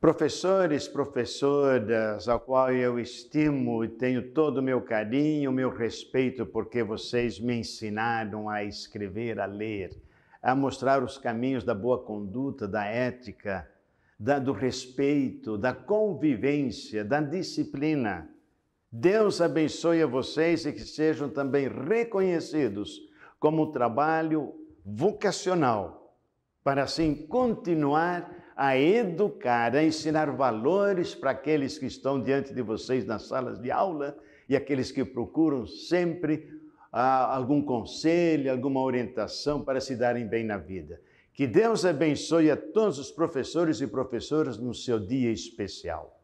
professores, professoras, ao qual eu estimo e tenho todo o meu carinho, meu respeito, porque vocês me ensinaram a escrever, a ler, a mostrar os caminhos da boa conduta, da ética, da, do respeito, da convivência, da disciplina. Deus abençoe a vocês e que sejam também reconhecidos como trabalho vocacional, para assim continuar a educar, a ensinar valores para aqueles que estão diante de vocês nas salas de aula e aqueles que procuram sempre ah, algum conselho, alguma orientação para se darem bem na vida. Que Deus abençoe a todos os professores e professoras no seu dia especial.